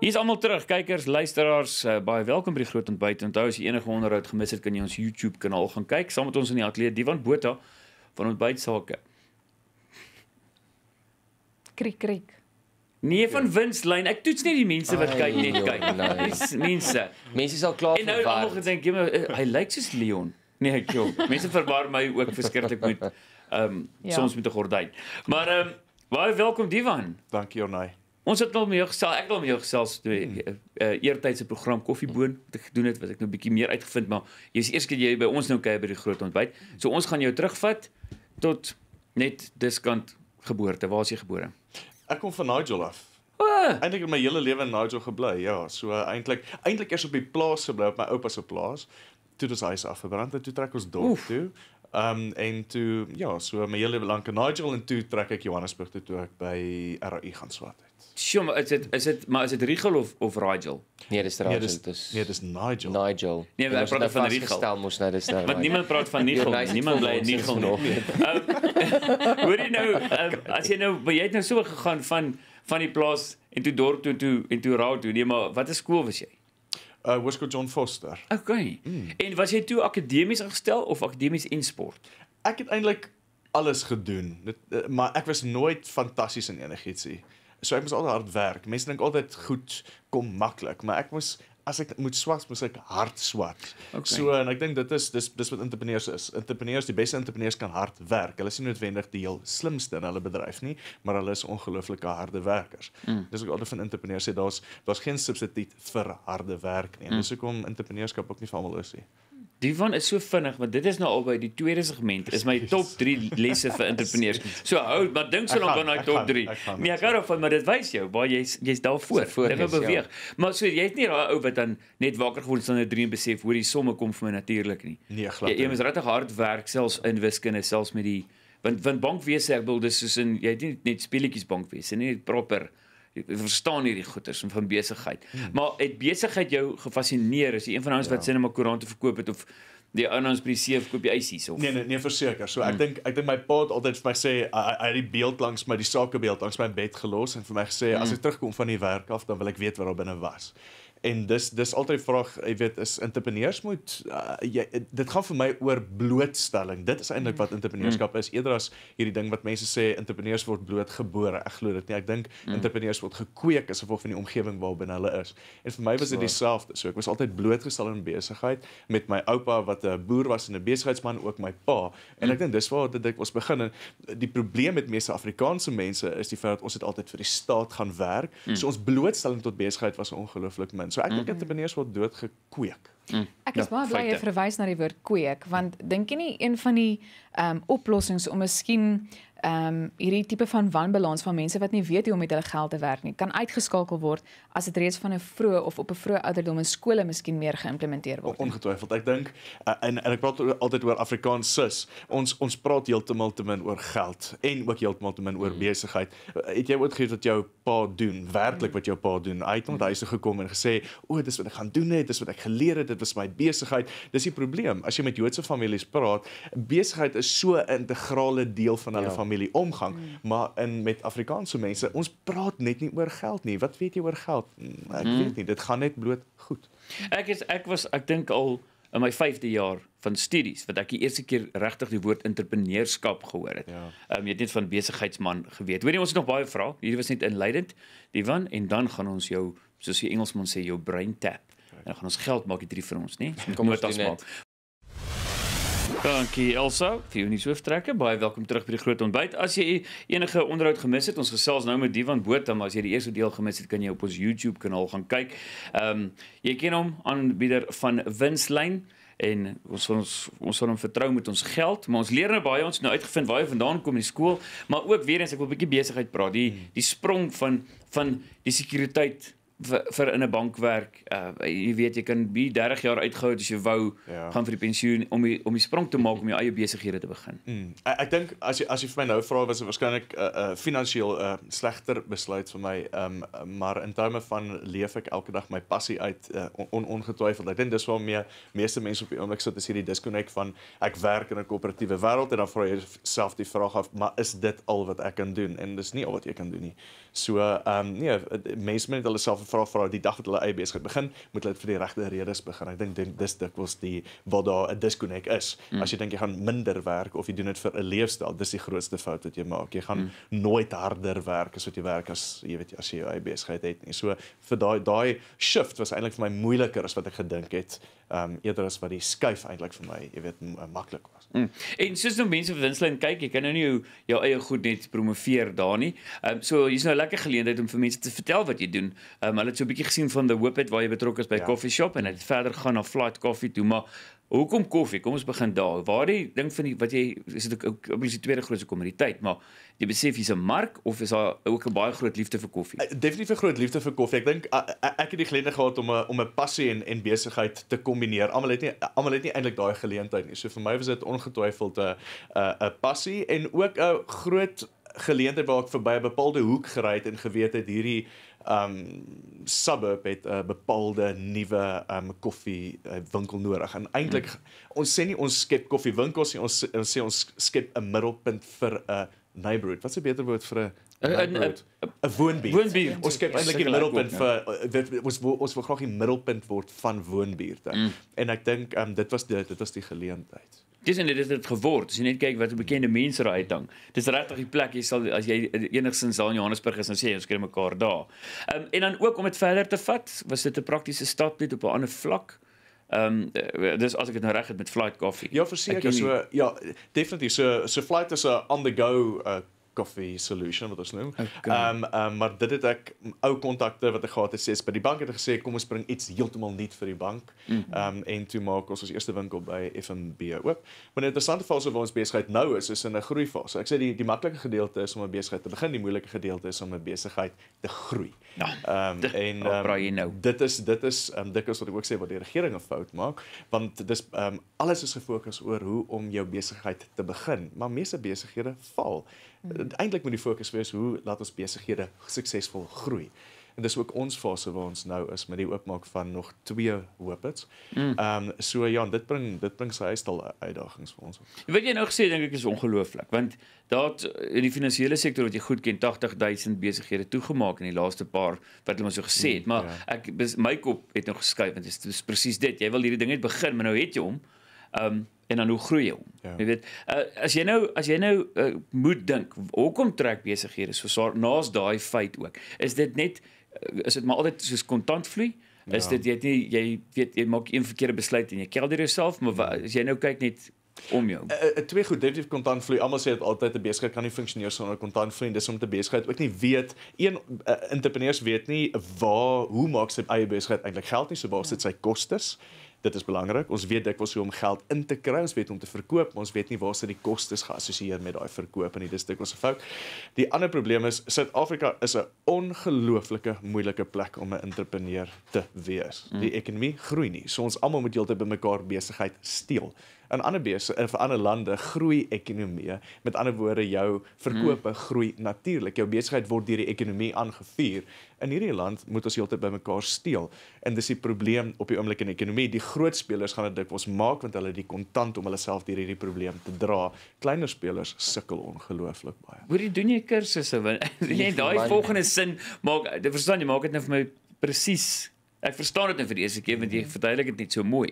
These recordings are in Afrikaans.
Hier is almal terug, kykers, luisteraars, uh, baie welkom by die Groot Ontbyt. Onthou as jy enige onderhoud gemis het, kan jy ons YouTube kanaal gaan kyk saam met ons in die atleet Divan Botha van Ontbyt Sake. Krik krik. Nee van ja. winslyn. Ek toets nie die mense wat kyk net kyk. Dis mense. Mense is al klaar vir. En nou almal gedink jy eh, hy lyk soos Leon. Nee, ek jong. Mense verbaar my ook verskriklik met ehm um, ja. soms met 'n gordyn. Maar ehm um, baie welkom Divan. Dankie Jonai. Ons het wel mee gesels, ek het al mee gesels toe 'n hmm. Eh, eh, eertydse program Koffieboon wat ek gedoen het, wat ek nou 'n bietjie meer uitgevind, maar jy's eers keer jy by ons nou kuier by die groot ontbyt. So ons gaan jou terugvat tot net diskant geboorte. Waar is jy gebore? Ek kom van Nigel af. Oh. Eindelik my hele lewe in Nigel gebly. Ja, so eh, eintlik eintlik eers op die plaas gebly op my oupa se plaas. Toe dit hy se af verbrand het, toe trek ons dorp Oef. toe. Um en toe ja, so my hele lewe lank in Nigel en toe trek ek Johannesburg toe, toe ek by RAI gaan swaat. Sjoe, is dit is dit maar is dit Rigel of of Rigel? Nee, dis nee, Rigel. Nee, dis, dis Nee, dis Nigel. Nigel. Nee, ons praat nou van Rigel. Stel mos nou dis daar. Nou Want niemand praat van Nigel. niemand bly Nigel nog. Ehm, hoor jy nou, uh, as jy nou, jy het nou so gegaan van van die plaas en toe dorp toe toe en toe raad toe. Nee, maar wat is skool was jy? Uh Hoërskool John Foster. Okay. Mm. En was jy toe akademies ingestel of akademies en sport? Ek het eintlik alles gedoen. Dit eh, maar ek was nooit fantasties in enigiets nie. So ek moes altyd hard werk. Mense dink altyd goed kom maklik, maar ek moes as ek moet swats, moes ek hard swat. Okay. So en ek dink dit is dis dis wat entrepreneurs is. Entrepreneurs, die beste entrepreneurs kan hard werk. Hulle is nie noodwendig die heel slimste in hulle bedryf nie, maar hulle is ongelooflike harde werkers. Mm. Dis wat ek altyd van entrepreneurs sê, daar's daar's geen substituut vir harde werk nie. En mm. dis hoekom entrepreneurskap ook nie vir almal is nie. Die van is so vinnig want dit is nou al by die tweede segment. Is my top 3 lesse vir entrepreneurs. So hou, maar dink so lank aan daai top 3. Ek nee, ek hou van maar dit wys jou waar jy's jy's daarvoor. Jy ja. moet beweeg. Ja. Maar so jy's nie daai ou wat dan net wakker geword sonder 'n droom besef hoe die somme kom vir my natuurlik nie. Nee, glad nie. Jy moet regtig hard werk selfs in wiskunde, selfs met die want want bankwese ek bedoel dis soos in jy het nie net speletjies bankwese nie, net proper jy verstaan hierdie goeders van besigheid. Hmm. Maar het besigheid jou gefassineer as jy een van ons ja. wat sinema koerante verkoop het of die ou ons by die see koop die ysies of Nee nee nee verseker. So ek hmm. dink ek dink my pa het altyd vir my sê hy het die beeld langs my die sakebeeld langs my bed gelos en vir my gesê hmm. as ek terugkom van die werk af dan wil ek weet wat daar binne was en dis dis altyd vraag jy weet is entrepreneurs moet uh, jy, dit gaan vir my oor blootstelling dit is eintlik wat mm. entrepreneurskap mm. is eerder as hierdie ding wat mense sê entrepreneurs word blootgebore ek glo dit nie ek dink mm. entrepreneurs word gekweek as gevolg van die omgewing waarbinne hulle is en vir my was dit dieselfde so ek was altyd blootgestel aan besigheid met my oupa wat 'n boer was en 'n besigheidsman ook my pa en mm. ek dink dis waar dit ek ons begin en die probleem met meeste afrikaanse mense is die feit dat ons het altyd vir die staat gaan werk mm. so ons blootstelling tot besigheid was ongelooflik min So ek dink dit mhm. het meneers wat dood gekweek. Mm, ek is ja, baie bly jy verwys na die woord kweek want dink jy nie een van die ehm um, oplossings om miskien ehm um, hierdie tipe van wanbalans van mense wat nie weet hoe om met hulle geld te werk nie kan uitgeskakel word as dit reeds van 'n vroeë of op 'n vroeë ouderdom in skole miskien meer geïmplementeer word. Ongetwyfeld. Ek dink uh, en en ek praat altyd oor Afrikaans sis. Ons ons praat heeltemal te min oor geld en ook heeltemal te min oor mm. besigheid. Uh, het jy ooit gehoor wat jou pa doen? Werklik mm. wat jou pa doen? Hy het onthuis gekom en gesê, "O, dis wat ek gaan doen, dit is wat ek geleer het." was my besigheid. Dis die probleem. As jy met Joodse families praat, besigheid is so 'n integrale deel van hulle ja. familieomgang, mm. maar in met Afrikaanse mense, ons praat net nie oor geld nie. Wat weet jy oor geld? Mm, ek mm. weet nie, dit gaan net bloot goed. Ek is ek was ek dink al in my 5de jaar van studies wat ek die eerste keer regtig die woord entrepreneurskap gehoor het. Ja. Um, jy het net van besigheidsman geweet. Hoorie ons het nog baie vrae. Hier was net inleidend. Die van en dan gaan ons jou soos die Engelsman sê jou brain tap. Nou gaan ons geld maak hierdie vir ons, nie? Kom met as maak. Dankie Elsa, vir jou nuwe hooftrekke. Baie welkom terug by die Groot Ontbyt. As jy enige onderhoud gemis het, ons gesels nou met Diwan Botha, maar as jy die eerste deel gemis het, kan jy op ons YouTube kanaal gaan kyk. Ehm um, jy ken hom aanbieder van Winslyn en ons ons ons sal hom vertrou met ons geld, maar ons leer nou baie ons nou uitgevind waar hy vandaan kom in die skool, maar ook weer eens ek wil 'n bietjie besigheid praat. Die die sprong van van die sekuriteit vir, vir in 'n bank werk. Uh, jy weet jy kan be 30 jaar uitgehou as jy wou ja. gaan vir die pensioen om die, om die sprong te maak om jou eie besighede te begin. Mm. Ek, ek dink as jy as jy vir my nou vra was dit waarskynlik 'n uh, uh, finansiëel uh, slegter besluit vir my, um, maar in terme van leef ek elke dag my passie uit uh, on, ongetwyfeld. Ek dink dis waar mee meeste mense op die oomblik sit is hierdie disconnect van ek werk in 'n koöperatiewe wêreld en dan vra jy self die vraag af, maar is dit al wat ek kan doen? En dis nie al wat jy kan doen nie. So ehm um, nee, eh, mense moet net hulle self vra vir die dag wat hulle eie besigheid begin, moet hulle dit vir die regte redes begin. Ek dink dis dikwels die waar daar 'n disconnect is. Mm. As jy dink jy gaan minder werk of jy doen dit vir 'n leefstyl, dis die grootste fout wat jy maak. Jy gaan mm. nooit harder werk as wat jy werk as jy weet as jy jou eie besigheid het nie. So vir daai daai shift was eintlik vir my moeiliker as wat ek gedink het um, eerder as wat die skuif eintlik vir my, jy weet, maklik was. Mm. En soos nou mense op Winslyn kyk, jy kan nou nie jou, jou eie goed net promoveer daar nie. Ehm um, so hier's nou 'n lekker geleentheid om vir mense te vertel wat jy doen. Ehm um, hulle het so 'n bietjie gesien van the Hope it waar jy betrokke is by ja. coffee shop en het verder gaan na Flight Coffee toe, maar Hoekom koffie? Kom ons begin daar. Waar die ding van die wat jy is dit ook is die tweede grootste kommoditeit, maar jy besef jy's 'n mark of is daar ook 'n baie groot liefde vir koffie? Eh, definitief 'n groot liefde vir koffie. Ek dink ek het die geleentheid gehad om 'n om 'n passie en en besigheid te kombineer. Almal het nie almal het nie eintlik daai geleentheid nie. So vir my was dit ongetwyfeld 'n 'n passie en ook 'n groot geleentheid waar ek verby 'n bepaalde hoek gery het en geweet het hierdie um suburb het 'n bepaalde nuwe um ehm, koffiewinkel eh, nodig. En eintlik hmm. ons sê nie ons skep koffiewinkels nie, ons, ons sê ons skep 'n middelpunt vir 'n neighborhood. Wat 'n beter woord vir 'n 'n 'n woonbuurt. Woonbuurt. Ons skep ja, eintlik die middelpunt vir ja. eh, dit was ons wil graag die middelpunt word van woonbuurte. Mm. En ek dink um, dit was dit, dit was die geleentheid. Dis en dit het dit geword. As jy net kyk wat 'n bekende mense daar uithang. Dis regtig die plek jy sal as jy enigsins daar in Johannesburg is, dan sê jy ons kry mekaar daar. Ehm um, en dan ook om dit verder te vat, was dit 'n praktiese stap net op 'n ander vlak. Ehm um, dis as ek dit nou reg het met flight coffee. Ja, verseker so ja, definitief so so flight is 'n on the go uh coffee solution wat ons noem. Okay. Um um maar dit het ek ou kontakte wat ek gehad het sê by die bank het gesê kom ons bring iets heeltemal nuut vir die bank. Mm -hmm. Um en toe maak ons ons eerste winkel by FNB oop. Maar 'n interessante fase waar ons besigheid nou is, is in 'n groei fase. Ek sê die die maklike gedeelte is om 'n besigheid te begin, die moeilike gedeelte is om 'n besigheid te groei. Ja. Um ehm, de, en um, praai jy nou. Dit is dit is um dikwels wat ek ook sê wat die regering 'n fout maak, want dis um alles is gefokus oor hoe om jou besigheid te begin, maar meeste besighede val. Hmm. Eintlik moet die fokus wees hoe laat ons besighede suksesvol groei. En dis ook ons fase waar ons nou is met die oopmaak van nog twee hoopits. Mm. Ehm um, so ja, dit bring dit bring sy huisstal uitdagings vir ons. Weet jy nou gesê dink ek is ongelooflik want daar in die finansiële sektor wat jy goed ken 80000 besighede toegemaak in die laaste paar wat hulle maar so gesê het, mm, maar ja. ek my kop het nou geskuif want dit is presies dit. Jy wil hierdie ding net begin, maar nou het jy hom. Ehm um, en dan hoe groei jy hom? Ja. Jy weet, uh, as jy nou as jy nou uh, moet dink, hoekom trek besighede so swaar naas daai feit ook? Is dit net eh, is dit maar altyd soos kontantvloei? Is ja. dit jy het nie jy weet jy maak een verkeerde besluit en jy kelder jouself, maar ja. as jy nou kyk net om jou. Uh, uh, twee goed, definitief kontantvloei. Almal sê dit altyd 'n besigheid kan nie funksioneer sonder kontantvloei. Dis om te besigheid ook nie weet. Een uh, entrepreneurs weet nie waar hoe maak sy eie besigheid eintlik geld nie, so waar ja. sit sy kostes? dit is belangrik. Ons weet dikwels hoe om geld in te kry, ons weet om te verkoop, maar ons weet nie waar sit die kostes geassosieer met daai verkoop en dit is dikwels 'n fout. Die ander probleem is Suid-Afrika is 'n ongelooflike moeilike plek om 'n entrepreneur te wees. Mm. Die ekonomie groei nie, so ons almal moet heeltyd bymekaar besigheid steel. In ander bese eh, in ander lande groei ekonomieë. Met ander woorde, jou verkope hmm. groei natuurlik. Jou besigheid word deur die ekonomie aangevuur. In hierdie land moet ons heeltyd bymekaar steel. En dis die probleem op die oomblik in die ekonomie. Die groot spelers gaan dit dikwels maak want hulle het die kontant om hulle self deur hierdie probleem te dra. Kleiner spelers sukkel ongelooflik baie. Hoor jy doen jy kursusse win. Jy daai volgende sin maak jy verstaan jy maak dit nou vir my presies. Ek verstaan dit nou vir die eerste keer want jy verduidelik dit net so mooi.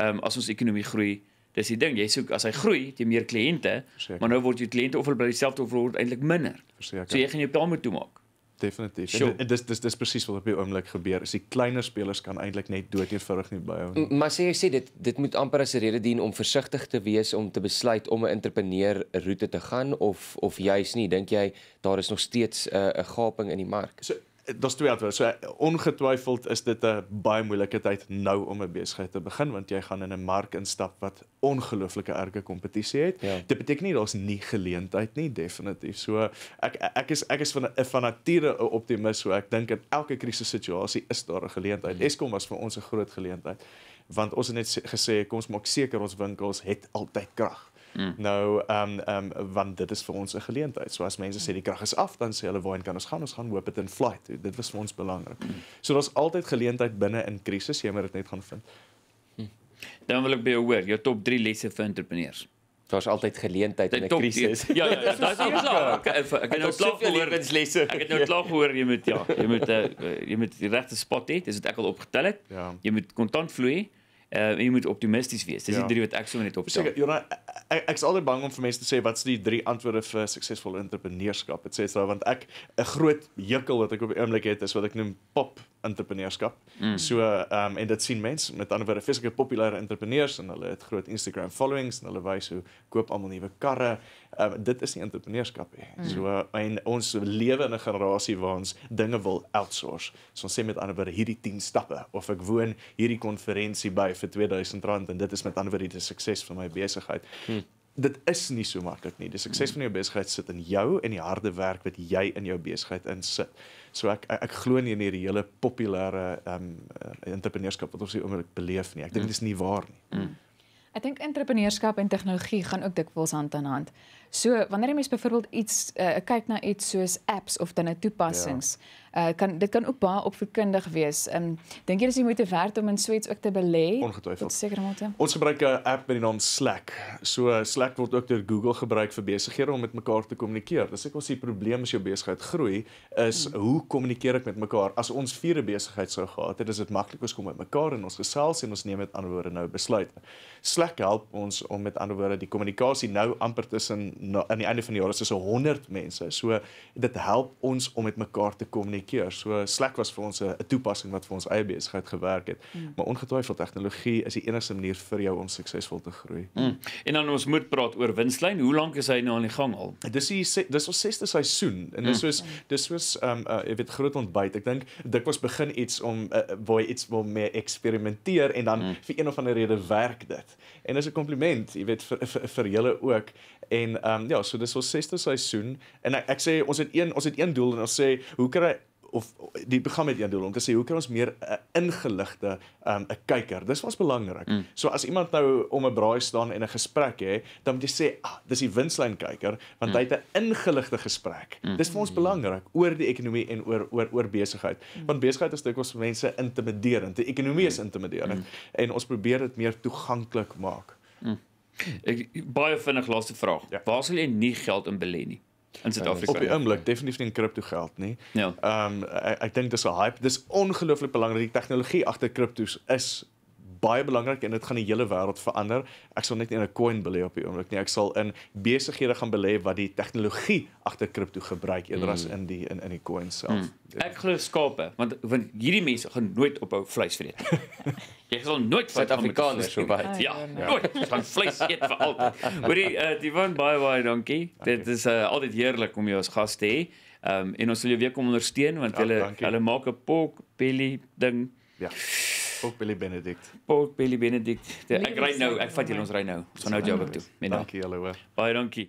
Ehm um, as ons ekonomie groei Dis die ding, jy soek as hy groei, jy meer kliënte, maar nou word jou kliënte of hulle bly dieselfde of hulle word eintlik minder. Verseker. So jy gaan jou pel moet toemaak definitief. Sure. En dis dis dis presies wat op die oomblik gebeur. Is die kleiner spelers kan eintlik net dood eenvoudig nie by hom. Maar sê jy sê dit dit moet amper as 'n rede dien om versigtig te wees om te besluit om 'n entrepreneur roete te gaan of of juis nie. Dink jy daar is nog steeds 'n uh, eh, 'n gaping in die mark? So dis twee antwoorde. So ongetwyfeld is dit 'n baie moeilike tyd nou om 'n besigheid te begin want jy gaan in 'n mark instap wat ongelooflike erge kompetisie het. Ja. Dit beteken nie daar's nie geleentheid nie definitief. So ek ek is ek is van 'n van nature 'n optimist, so ek dink in elke krisissituasie is daar 'n geleentheid. Hmm. Eskom was vir ons 'n groot geleentheid want ons het net gesê kom ons maak seker ons winkels het altyd krag. Mm. Nou ehm um, ehm um, want dit is vir ons 'n geleentheid. So as mense sê die krag is af, dan sê hulle waarheen kan ons gaan? Ons gaan hoop dit in flight. Dit was vir ons belangrik. Mm. So daar's altyd geleentheid binne in krisis, jy moet dit net gaan vind. Hm. Dan wil ek by jou hoor, jou top 3 lesse vir entrepreneurs. Daar's altyd geleentheid in 'n krisis. Ja ja, ja daai is klaar. Ek, ek, ek, ek, ek, ek, ek het nou klaar gehoor lesse. Ek het nou klaar gehoor jy moet ja, jy moet uh, jy moet die regte spot hê, dis wat ek al opgetel het. Ja. Jy moet kontant vloei uh, eh, jy moet optimisties wees. Dis ja. die drie wat ek sommer net opstel. Seker, Jona, ek ek's altyd bang om vir mense te sê wat's die drie antwoorde vir suksesvolle entrepreneurskap. Dit sê so want ek 'n groot hekel wat ek op die oomblik het is wat ek noem pop entrepreneurskap. Mm. So ehm um, en dit sien mense, met ander woorde, fisieke populêre entrepreneurs en hulle het groot Instagram followings en hulle wys hoe koop almal nuwe karre. Ehm um, dit is nie entrepreneurskap nie. Mm. So en ons lewe in 'n generasie waar ons dinge wil outsource. So ons sê met ander woorde hierdie 10 stappe of ek woon hierdie konferensie by vir R2000 en dit is met ander woorde die sukses van my besigheid. Mm dit is nie so maklik nie. Die sukses hmm. van jou besigheid sit in jou en die harde werk wat jy in jou besigheid insit. So ek ek, ek glo nie in hierdie hele populêre ehm um, entrepreneurskap wat ons hier oomblik beleef nie. Ek dink hmm. dit is nie waar nie. Mm. Ek dink entrepreneurskap en tegnologie gaan ook dikwels hand aan hand. So wanneer 'n mens byvoorbeeld iets uh, kyk na iets soos apps of dan 'n toepassings, ja. uh, kan dit kan ook baie opvoedkundig wees. Ehm um, dink jy dis jy moet verwerd om in Swets ook te belê? Tot seker mate. Ons gebruik 'n app met die naam Slack. So uh, Slack word ook deur Google gebruik vir besighede om met mekaar te kommunikeer. Dis ek ons die probleem as jou besigheid groei is hmm. hoe kommunikeer ek met mekaar? As ons vier 'n besigheid sou gehad het, is dit maklik as kom met mekaar en ons gesels en ons neem met ander woorde nou besluite. Slack help ons om met ander woorde die kommunikasie nou amper tussen na, aan die einde van die jaar is dit so 100 mense. So dit help ons om met mekaar te kommunikeer. So Slack was vir ons 'n toepassing wat vir ons eie besigheid gewerk het. Mm. Maar ongetwyfeld tegnologie is die enigste manier vir jou om suksesvol te groei. Mm. En dan ons moet praat oor winslyn. Hoe lank is hy nou aan die gang al? Dis die dis ons 6ste seisoen en dis mm. soos dis soos ehm um, uh, jy weet groot ontbyt. Ek dink dit was begin iets om uh, waar iets wil mee eksperimenteer en dan mm. vir een of ander rede werk dit. En dis 'n kompliment, jy weet vir vir, vir julle ook en ehm um, ja, so dis ons sesde seisoen en ek, ek sê ons het een ons het een doel en ons sê hoe kry of die program het een doel om te sê hoe kan ons meer eh, ehm, 'n uh, ingeligte 'n um, kyker. Dis was belangrik. Mm. So as iemand nou om 'n braai staan en 'n gesprek hê, dan moet jy sê, "Ag, ah, dis die winslyn kyker want mm. hy het 'n ingeligte gesprek." Mm. Dis vir ons belangrik oor die ekonomie en oor oor oor besigheid. Mm. Want besigheid is dikwels vir mense intimiderend. Die ekonomie mm. is intimiderend mm. en ons probeer dit meer toeganklik maak. Mm. Ek baie vinnig laaste vraag. Ja. Waar sal jy nie geld in belê nie? In Suid-Afrika. Op die oomblik definitief nie in kripto geld nie. Ja. Ehm um, ek, ek dink dis 'n hype. Dis ongelooflik belangrik. Die tegnologie agter kriptos is baie belangrik en dit gaan die hele wêreld verander. Ek sal net nie in 'n coin belê op die oomblik nie. Ek sal in besighede gaan belê wat die tegnologie agter kripto gebruik eerder mm. as hmm. in die in in die coin self. Mm. Ek glo skape, want want hierdie mense gaan nooit ophou vleis vreet. Jy sal nooit Suid-Afrikaans gebyt. Ja, ja, nooit. Dit gaan vleis eet vir altyd. Hoorie, uh, eh, die van baie baie dankie. dankie. Dit is uh, altyd heerlik om jou as gas te hê. Ehm um, en ons sal jou weer kom ondersteun want hulle ja, hulle maak 'n pork belly ding. Ja. Pork belly Benedict. Pork belly Benedict. De, ek ry nou, ek vat julle ons ry nou. Ons gaan nou jou werk toe. Dankie julle hoor. Baie dankie.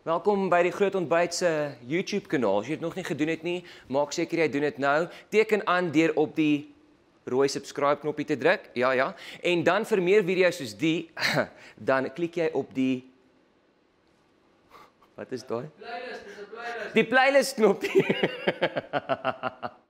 Welkom by die Groot Ontbyt se YouTube kanaal. As jy dit nog nie gedoen het nie, maak seker jy doen dit nou. Teken aan deur op die rooi subscribe knoppie te druk. Ja, ja. En dan vir meer video's soos die, dan klik jy op die Wat is daai? Playlist, dis 'n playlist. Die playlist knoppie.